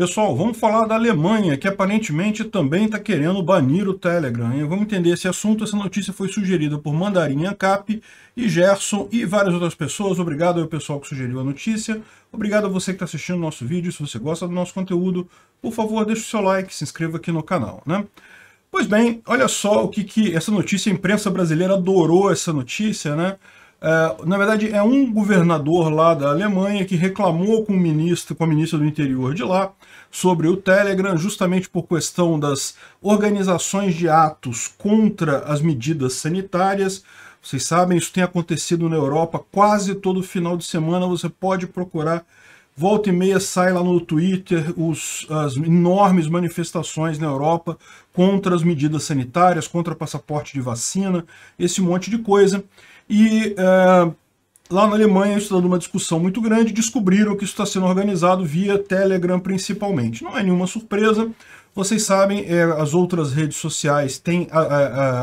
Pessoal, vamos falar da Alemanha, que aparentemente também está querendo banir o Telegram. Hein? Vamos entender esse assunto. Essa notícia foi sugerida por Mandarim Ancap e Gerson e várias outras pessoas. Obrigado ao pessoal que sugeriu a notícia. Obrigado a você que está assistindo o nosso vídeo. Se você gosta do nosso conteúdo, por favor, deixe o seu like, se inscreva aqui no canal. Né? Pois bem, olha só o que, que essa notícia, a imprensa brasileira adorou essa notícia, né? É, na verdade, é um governador lá da Alemanha que reclamou com o ministro, com a ministra do interior de lá, sobre o Telegram, justamente por questão das organizações de atos contra as medidas sanitárias. Vocês sabem, isso tem acontecido na Europa quase todo final de semana. Você pode procurar, volta e meia sai lá no Twitter os, as enormes manifestações na Europa contra as medidas sanitárias, contra passaporte de vacina, esse monte de coisa. E é, lá na Alemanha, estudando uma discussão muito grande, descobriram que isso está sendo organizado via Telegram principalmente. Não é nenhuma surpresa. Vocês sabem, é, as outras redes sociais têm a, a,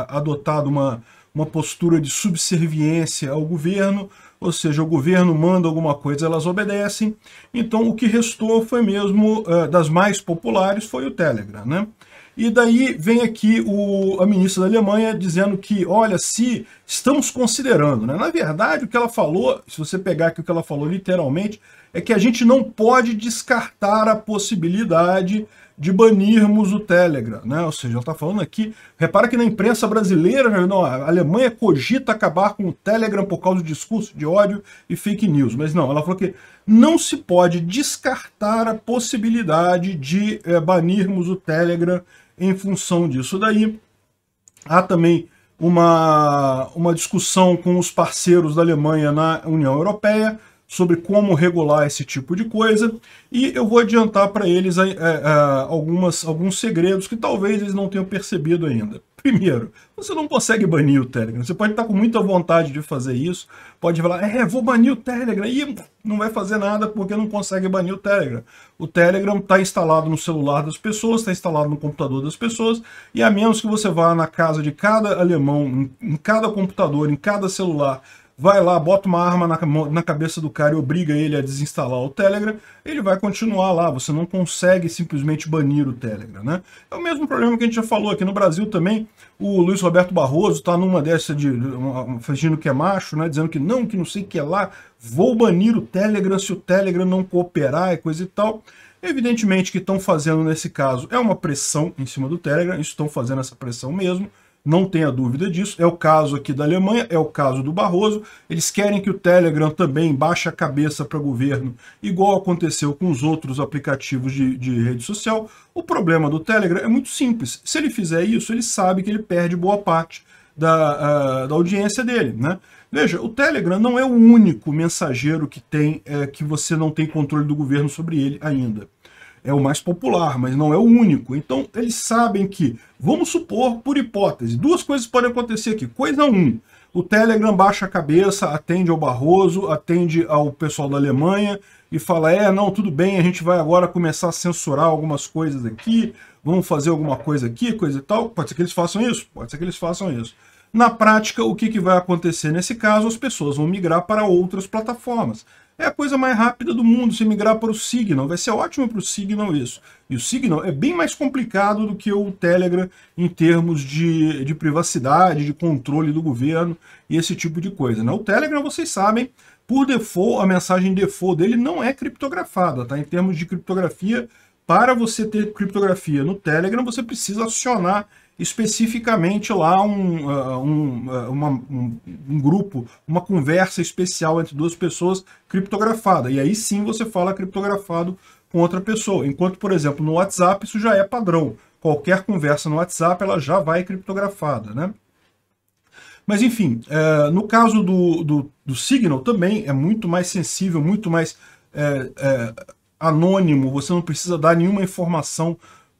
a, adotado uma, uma postura de subserviência ao governo, ou seja, o governo manda alguma coisa, elas obedecem. Então, o que restou foi mesmo, é, das mais populares, foi o Telegram, né? E daí vem aqui o, a ministra da Alemanha dizendo que, olha, se estamos considerando, né? Na verdade, o que ela falou, se você pegar aqui o que ela falou literalmente, é que a gente não pode descartar a possibilidade de banirmos o Telegram, né? Ou seja, ela está falando aqui, repara que na imprensa brasileira, né, não, a Alemanha cogita acabar com o Telegram por causa do discurso de ódio e fake news, mas não, ela falou que não se pode descartar a possibilidade de é, banirmos o Telegram em função disso daí. Há também uma, uma discussão com os parceiros da Alemanha na União Europeia, sobre como regular esse tipo de coisa e eu vou adiantar para eles é, é, é, algumas, alguns segredos que talvez eles não tenham percebido ainda. Primeiro, você não consegue banir o Telegram. Você pode estar com muita vontade de fazer isso, pode falar, é, vou banir o Telegram, e não vai fazer nada porque não consegue banir o Telegram. O Telegram está instalado no celular das pessoas, está instalado no computador das pessoas, e a menos que você vá na casa de cada alemão, em, em cada computador, em cada celular, vai lá, bota uma arma na, na cabeça do cara e obriga ele a desinstalar o Telegram, ele vai continuar lá, você não consegue simplesmente banir o Telegram, né? É o mesmo problema que a gente já falou aqui no Brasil também, o Luiz Roberto Barroso está numa dessa de, fingindo que é macho, né, dizendo que não, que não sei o que é lá, vou banir o Telegram se o Telegram não cooperar e coisa e tal. Evidentemente que estão fazendo nesse caso é uma pressão em cima do Telegram, estão fazendo essa pressão mesmo, não tenha dúvida disso. É o caso aqui da Alemanha, é o caso do Barroso. Eles querem que o Telegram também baixe a cabeça para governo, igual aconteceu com os outros aplicativos de, de rede social. O problema do Telegram é muito simples. Se ele fizer isso, ele sabe que ele perde boa parte da, ah, da audiência dele, né? Veja, o Telegram não é o único mensageiro que tem, é, que você não tem controle do governo sobre ele ainda é o mais popular, mas não é o único. Então, eles sabem que, vamos supor, por hipótese, duas coisas podem acontecer aqui. Coisa 1, um, o Telegram baixa a cabeça, atende ao Barroso, atende ao pessoal da Alemanha e fala, é, não, tudo bem, a gente vai agora começar a censurar algumas coisas aqui, vamos fazer alguma coisa aqui, coisa e tal. Pode ser que eles façam isso? Pode ser que eles façam isso. Na prática, o que, que vai acontecer nesse caso? As pessoas vão migrar para outras plataformas. É a coisa mais rápida do mundo se migrar para o Signal. Vai ser ótimo para o Signal isso. E o Signal é bem mais complicado do que o Telegram em termos de, de privacidade, de controle do governo e esse tipo de coisa. Né? O Telegram, vocês sabem, por default, a mensagem default dele não é criptografada. Tá? Em termos de criptografia, para você ter criptografia no Telegram, você precisa acionar especificamente lá um, uh, um, uh, uma, um, um, grupo, uma conversa especial entre duas pessoas criptografada. E aí sim você fala criptografado com outra pessoa. Enquanto, por exemplo, no WhatsApp isso já é padrão. Qualquer conversa no WhatsApp ela já vai criptografada, né? Mas enfim, uh, no caso do, do, do, Signal também é muito mais sensível, muito mais eh, eh, anônimo, você não precisa dar nenhuma informação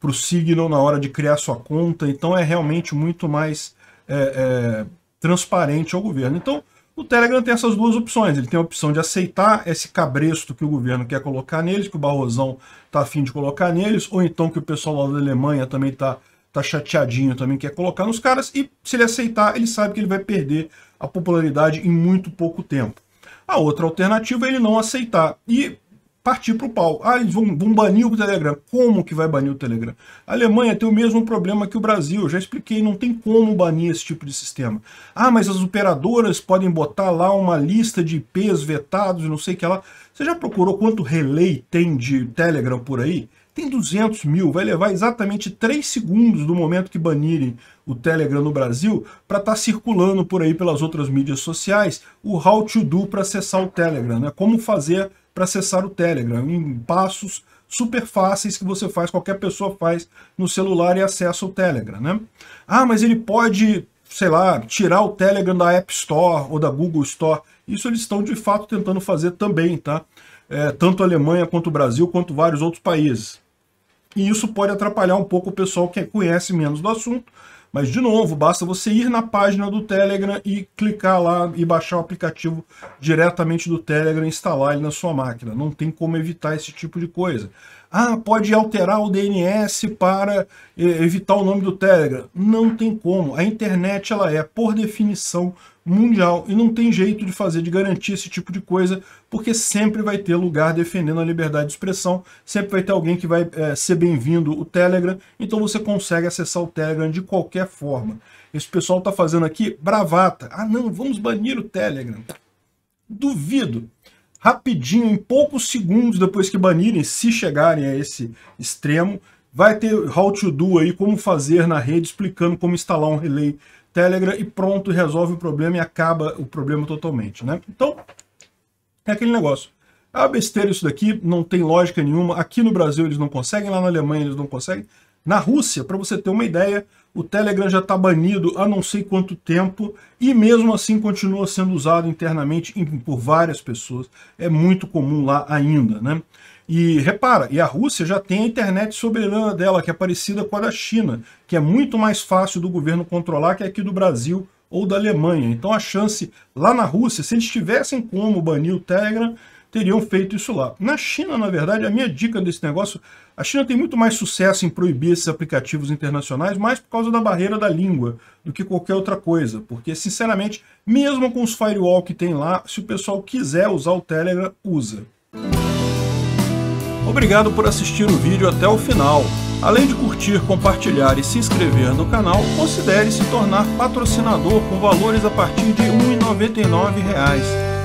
para o Signal na hora de criar sua conta. Então é realmente muito mais é, é, transparente ao governo. Então o Telegram tem essas duas opções. Ele tem a opção de aceitar esse cabresto que o governo quer colocar neles, que o Barrosão está afim de colocar neles, ou então que o pessoal lá da Alemanha também está tá chateadinho, também quer colocar nos caras. E se ele aceitar, ele sabe que ele vai perder a popularidade em muito pouco tempo. A outra alternativa é ele não aceitar. E partir para o pau. Ah, eles vão, vão, banir o Telegram. Como que vai banir o Telegram? A Alemanha tem o mesmo problema que o Brasil, eu já expliquei, não tem como banir esse tipo de sistema. Ah, mas as operadoras podem botar lá uma lista de IPs vetados, não sei o que lá. Você já procurou quanto relay tem de Telegram por aí? Tem 200 mil, vai levar exatamente 3 segundos do momento que banirem o Telegram no Brasil para estar tá circulando por aí pelas outras mídias sociais o how to do para acessar o Telegram, né? como fazer para acessar o Telegram, em passos super fáceis que você faz, qualquer pessoa faz no celular e acessa o Telegram, né? Ah, mas ele pode, sei lá, tirar o Telegram da App Store ou da Google Store. Isso eles estão de fato tentando fazer também, tá? É, tanto a Alemanha quanto o Brasil, quanto vários outros países. E isso pode atrapalhar um pouco o pessoal que conhece menos do assunto mas, de novo, basta você ir na página do Telegram e clicar lá e baixar o aplicativo diretamente do Telegram e instalar ele na sua máquina. Não tem como evitar esse tipo de coisa. Ah, pode alterar o DNS para eh, evitar o nome do Telegram. Não tem como. A internet ela é, por definição, mundial e não tem jeito de fazer, de garantir esse tipo de coisa, porque sempre vai ter lugar defendendo a liberdade de expressão, sempre vai ter alguém que vai é, ser bem-vindo o Telegram, então você consegue acessar o Telegram de qualquer forma. Esse pessoal está fazendo aqui bravata. Ah, não, vamos banir o Telegram. Duvido rapidinho, em poucos segundos depois que banirem, se chegarem a esse extremo, vai ter how to do aí, como fazer na rede, explicando como instalar um relay Telegram e pronto, resolve o problema e acaba o problema totalmente, né? Então, é aquele negócio. É uma besteira isso daqui, não tem lógica nenhuma. Aqui no Brasil eles não conseguem, lá na Alemanha eles não conseguem. Na Rússia, para você ter uma ideia, o Telegram já está banido há não sei quanto tempo e mesmo assim continua sendo usado internamente por várias pessoas. É muito comum lá ainda, né? E repara, e a Rússia já tem a internet soberana dela, que é parecida com a da China, que é muito mais fácil do governo controlar que aqui do Brasil ou da Alemanha. Então a chance lá na Rússia, se eles tivessem como banir o Telegram, teriam feito isso lá. Na China, na verdade, a minha dica desse negócio, a China tem muito mais sucesso em proibir esses aplicativos internacionais, mais por causa da barreira da língua do que qualquer outra coisa, porque, sinceramente, mesmo com os firewall que tem lá, se o pessoal quiser usar o Telegram, usa. Obrigado por assistir o vídeo até o final. Além de curtir, compartilhar e se inscrever no canal, considere se tornar patrocinador com valores a partir de R$ 1,99